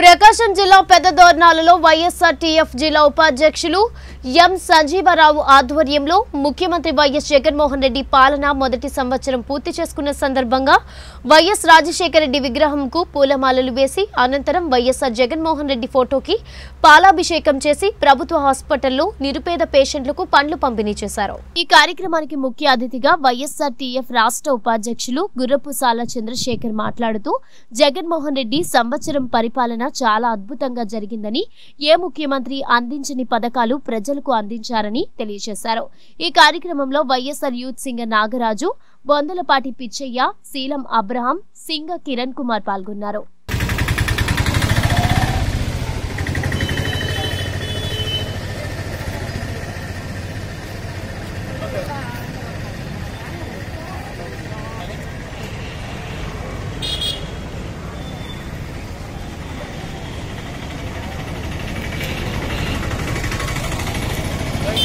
ప్రకాశం జిల్లా పెద్ద దోర్నాలలో వైఎస్ఆర్ టీఎఫ్ జిల్లా ఉపాధ్యక్షులు ఎం సంజీవరావు ఆధ్వర్యంలో ముఖ్యమంత్రి వైఎస్ జగన్మోహన్ రెడ్డి పాలన మొదటి సంవత్సరం పూర్తి చేసుకున్న సందర్భంగా వైఎస్ రాజశేఖర రెడ్డి విగ్రహంకు పూలమాలలు వేసి అనంతరం వైఎస్ఆర్ జగన్మోహన్ రెడ్డి ఫోటోకి పాలాభిషేకం చేసి ప్రభుత్వ హాస్పిటల్లో నిరుపేద పేషెంట్లకు పండ్లు పంపిణీ చేశారు ఈ కార్యక్రమానికి ముఖ్య అతిథిగా వైఎస్ఆర్ టీఎఫ్ రాష్ట్ర ఉపాధ్యక్షులు గుర్రపుసాల చంద్రశేఖర్ మాట్లాడుతూ జగన్మోహన్ రెడ్డి సంవత్సరం పరిపాలన చాలా అద్భుతంగా జరిగిందని ఏ ముఖ్యమంత్రి అందించని పథకాలు ప్రజలకు అందించారని తెలియజేశారు ఈ కార్యక్రమంలో YSR youth Singa Nagaraju Bondalapati Pichaiah Seelam Abraham Singa Kiran Kumar పాల్గొన్నారు